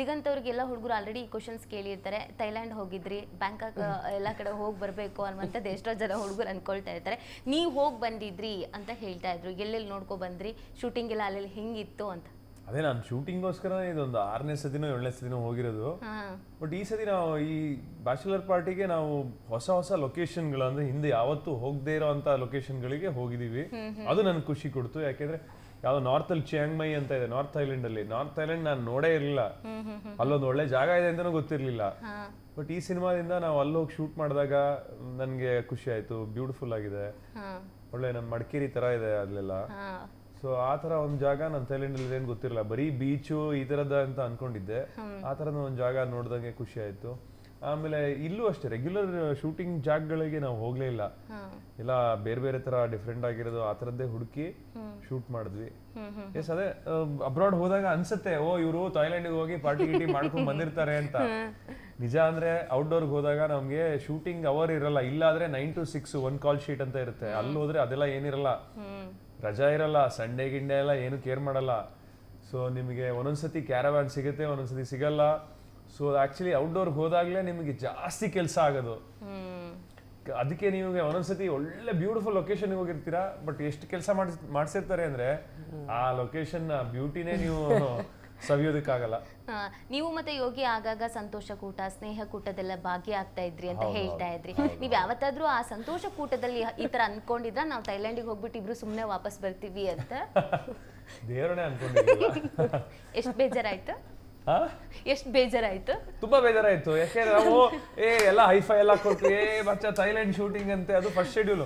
ದಿಗಂತ್ ಅವ್ರಿಗೆಲ್ಲ ಹುಡುಗರು ಆಲ್ರೆಡಿ ಈ ಕ್ವಶನ್ಸ್ ಕೇಳಿರ್ತಾರೆ ಥೈಲ್ಯಾಂಡ್ ಹೋಗಿದ್ರಿ ಬ್ಯಾಂಕಾಕ್ ಎಲ್ಲ ಕಡೆ ಹೋಗಿ ಬರಬೇಕು ಅನ್ನುವಂಥದ್ದು ಎಷ್ಟೋ ಜನ ಹುಡುಗರು ಅಂದ್ಕೊಳ್ತಾ ಇರ್ತಾರೆ ನೀವು ಹೋಗಿ ಬಂದಿದ್ರಿ ಅಂತ ಹೇಳ್ತಾ ಇದ್ರು ಎಲ್ಲೆಲ್ಲಿ ನೋಡ್ಕೊ ಬಂದ್ರಿ ಶೂಟಿಂಗ್ ಎಲ್ಲ ಅಲ್ಲೆಲ್ಲಿ ಹೆಂಗಿತ್ತು ಅಂತ ಅದೇ ನಾನು ಶೂಟಿಂಗ್ಗೋಸ್ಕರ ಇದೊಂದು ಆರನೇ ಸತಿನೋ ಏಳನೇ ಸತಿನೋ ಹೋಗಿರೋದು ಬಟ್ ಈ ಸತಿ ನಾವು ಈ ಬ್ಯಾಚುಲರ್ ಪಾರ್ಟಿಗೆ ನಾವು ಹೊಸ ಹೊಸ ಲೊಕೇಶನ್ಗಳು ಅಂದ್ರೆ ಹಿಂದೆ ಯಾವತ್ತೂ ಹೋಗದೆ ಇರೋ ಅಂತ ಲೊಕೇಶನ್ಗಳಿಗೆ ಹೋಗಿದ್ದೀವಿ ಅದು ನನ್ಗೆ ಖುಷಿ ಕೊಡ್ತು ಯಾಕೆಂದ್ರೆ ಯಾವುದೋ ಅಲ್ಲಿ ಚಿಯಾಂಗ್ಮೈ ಅಂತ ಇದೆ ನಾರ್ತ್ ಥೈಲ್ಯಾಂಡ್ ಅಲ್ಲಿ ನಾರ್ತ್ ಥೈಲ್ಯಾಂಡ್ ನಾನು ನೋಡೇ ಇರ್ಲಿಲ್ಲ ಅಲ್ಲೊಂದು ಒಳ್ಳೆ ಜಾಗ ಇದೆ ಅಂತ ಗೊತ್ತಿರಲಿಲ್ಲ ಬಟ್ ಈ ಸಿನಿಮಾದಿಂದ ನಾವು ಅಲ್ಲೋಗಿ ಶೂಟ್ ಮಾಡಿದಾಗ ನನಗೆ ಖುಷಿ ಆಯ್ತು ಬ್ಯೂಟಿಫುಲ್ ಆಗಿದೆ ಒಳ್ಳೆ ನಮ್ಮ ಮಡಿಕೇರಿ ತರ ಇದೆ ಅಲ್ಲೆಲ್ಲ ಸೊ ಆ ತರ ಒಂದು ಜಾಗ ನನ್ ಥೈಲೆಂಡ್ ಅಲ್ಲಿ ಏನು ಗೊತ್ತಿರಲಿಲ್ಲ ಬರೀ ಬೀಚು ಈ ತರದ ಅಂತ ಅನ್ಕೊಂಡಿದ್ದೆ ಆ ತರದ ಒಂದು ಜಾಗ ನೋಡಿದಂಗೆ ಖುಷಿ ಆಯ್ತು ಆಮೇಲೆ ಇಲ್ಲೂ ಅಷ್ಟೇ ರೆಗ್ಯುಲರ್ ಶೂಟಿಂಗ್ ಗಳಿಗೆ ನಾವು ಹೋಗ್ಲೇ ಇಲ್ಲ ಇಲ್ಲ ಬೇರೆ ಬೇರೆ ತರ ಡಿಫ್ರೆಂಟ್ ಆಗಿರೋದು ಆ ಥರದ್ದೇ ಹುಡುಕಿ ಶೂಟ್ ಮಾಡಿದ್ವಿ ಎಸ್ ಅದೇ ಅಬ್ರಾಡ್ ಹೋದಾಗ ಅನ್ಸುತ್ತೆ ಓ ಇವರು ಥಾಯ್ಲೆಂಡ್ ಹೋಗಿ ಪಾರ್ಟಿ ಗಿಟಿ ಮಾಡ್ಕೊಂಡು ಬಂದಿರ್ತಾರೆ ಅಂತ ನಿಜ ಅಂದ್ರೆ ಔಟ್ಡೋರ್ ಹೋದಾಗ ನಮಗೆ ಶೂಟಿಂಗ್ ಅವರ್ ಇರಲ್ಲ ಇಲ್ಲ ಆದ್ರೆ nine to six one call sheet ಅಂತ ಇರುತ್ತೆ ಅಲ್ಲಿ ಹೋದ್ರೆ ಅದೆಲ್ಲ ಏನಿರಲ್ಲ ರಜಾ ಇರಲ್ಲ ಸಂಡೇ ಗಿಂಡೆ ಎಲ್ಲ ಏನು ಕೇರ್ ಮಾಡಲ್ಲ ಸೊ ನಿಮಗೆ ಒಂದೊಂದ್ಸತಿ ಕ್ಯಾರವ್ಯಾನ್ ಸಿಗುತ್ತೆ ಒಂದೊಂದ್ಸತಿ ಸಿಗಲ್ಲ ಸೊ ಆ್ಯಕ್ಚುಲಿ ಔಟ್ಡೋರ್ ಹೋದಾಗಲೇ ನಿಮಗೆ ಜಾಸ್ತಿ ಕೆಲಸ ಆಗೋದು ಅದಕ್ಕೆ ನೀವು ಒಂದೊಂದ್ಸತಿ ಒಳ್ಳೆ ಬ್ಯೂಟಿಫುಲ್ ಲೊಕೇಶನ್ ಹೋಗಿರ್ತೀರಾ ಬಟ್ ಎಷ್ಟು ಕೆಲಸ ಮಾಡಿಸಿರ್ತಾರೆ ಅಂದ್ರೆ ಆ ಲೊಕೇಶನ್ ಬ್ಯೂಟಿನೇ ನೀವು ಸವಿಯೋದಕ್ಕಾಗಲ್ಲ ನೀವು ಮತ್ತೆ ಯೋಗಿ ಆಗಾಗ ಸಂತೋಷ ಕೂಟ ಸ್ನೇಹ ಕೂಟದೆಲ್ಲ ಭಾಗಿಯಾಗ್ತಾ ಇದ್ರಿ ಅಂತ ಹೇಳ್ತಾ ಇದ್ರಿ ನೀವು ಯಾವತ್ತಾದ್ರೂ ಆ ಸಂತೋಷ ಕೂಟದಲ್ಲಿ ಈ ತರ ಅನ್ಕೊಂಡಿದ್ರ ನಾವು ಥೈಲ್ಯಾಂಡಿಗೆ ಹೋಗ್ಬಿಟ್ಟು ಇಬ್ರು ಸುಮ್ಮನೆ ವಾಪಸ್ ಬರ್ತೀವಿ ಅಂತ ದೇವರೇ ಅನ್ಕೊಂಡಿದ್ದೀವಿ ಎಷ್ಟು ಬೇಜಾರಾಯ್ತು ಎಷ್ಟು ಬೇಜಾರಾಯ್ತು ತುಂಬಾ ಬೇಜಾರಾಯ್ತು ಯಾಕೆಂದ್ರೆ ನಾವು ಏ ಎಲ್ಲ ಹೈಫೈ ಎಲ್ಲ ಕೊಟ್ಟು ಏ ಮಚ್ಚ ಥೈಲ್ಯಾಂಡ್ ಶೂಟಿಂಗ್ ಅಂತ ಅದು ಫಸ್ಟ್ ಶೆಡ್ಯೂಲ್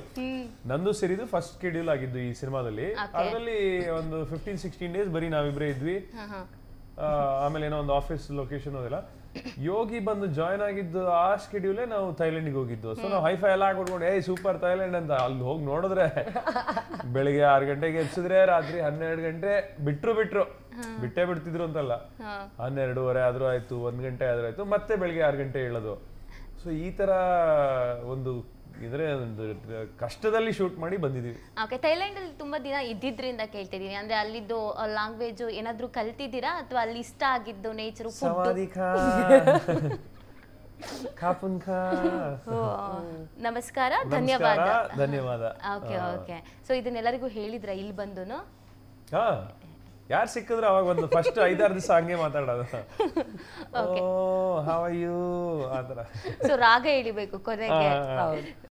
ನಂದು ಸೇರಿದು ಫಸ್ಟ್ ಶೆಡ್ಯೂಲ್ ಆಗಿದ್ದು ಈ ಸಿನಿಮಾದಲ್ಲಿ ಅದರಲ್ಲಿ ಒಂದು ಫಿಫ್ಟೀನ್ ಸಿಕ್ಸ್ಟೀನ್ ಡೇಸ್ ಬರೀ ನಾವಿಬ್ರೇ ಇದ್ವಿ ಆಮೇಲೆ ಏನೋ ಒಂದು ಆಫೀಸ್ ಲೊಕೇಶನ್ ಅದೆಲ್ಲ ಯೋಗಿ ಬಂದು ಜಾಯ್ನ್ ಆಗಿದ್ದು ಆ ಶೆಡ್ಯೂಲೇ ನಾವು ಗೆ ಹೋಗಿದ್ದು ಸೊ ನಾವು ಹೈಫೈ ಎಲ್ಲ ಕೊಟ್ಕೊಂಡು ಏ ಸೂಪರ್ ಥೈಲ್ಯಾಂಡ್ ಅಂತ ಅಲ್ಲಿ ಹೋಗಿ ನೋಡಿದ್ರೆ ಬೆಳಿಗ್ಗೆ ಆರು ಗಂಟೆಗೆ ಎಚ್ಚಿದ್ರೆ ರಾತ್ರಿ ಹನ್ನೆರಡು ಗಂಟೆ ಬಿಟ್ರು ಬಿಟ್ರು ಬಿಟ್ಟೇ ಬಿಡ್ತಿದ್ರು ಅಂತಲ್ಲ ಹನ್ನೆರಡೂವರೆ ಆದ್ರೂ ಆಯ್ತು ಒಂದ್ ಗಂಟೆ ಆದ್ರೂ ಆಯ್ತು ಮತ್ತೆ ಬೆಳಿಗ್ಗೆ ಆರು ಗಂಟೆ ಹೇಳೋದು ಸೊ ಈ ತರ ಒಂದು ಇದ್ರೆ ಒಂದು ಕಷ್ಟದಲ್ಲಿ ಶೂಟ್ ಮಾಡಿ ಬಂದಿದ್ದೀವಿ ಓಕೆ ಥೈಲ್ಯಾಂಡ್ ಅಲ್ಲಿ ತುಂಬಾ ದಿನ ಇದ್ದಿದ್ರಿಂದ ಕೇಳ್ತಿದ್ದೀನಿ ಅಂದ್ರೆ ಅಲ್ಲಿದ್ದು ಲ್ಯಾಂಗ್ವೇಜ್ ಏನಾದ್ರೂ ಕಲ್ತಿದ್ದೀರಾ ಅಥವಾ ಅಲ್ಲಿ ಇಷ್ಟ ಆಗಿದ್ದು ನೇಚರ್ ನಮಸ್ಕಾರ ಧನ್ಯವಾದ ಧನ್ಯವಾದ ಓಕೆ ಓಕೆ ಸೊ ಇದನ್ನೆಲ್ಲರಿಗೂ ಹೇಳಿದ್ರ ಇಲ್ಲಿ ಬಂದು ಯಾರು ಸಿಕ್ಕಿದ್ರು ಅವಾಗ ಒಂದು ಫಸ್ಟ್ ಐದಾರು ದಿವಸ ಹಂಗೆ ಮಾತಾಡೋದು ಓ ಹಾವ್ ಯು ಆ ಥರ ಸೊ ರಾಗ ಇಳಿಬೇಕು ಕೊನೆಗೆ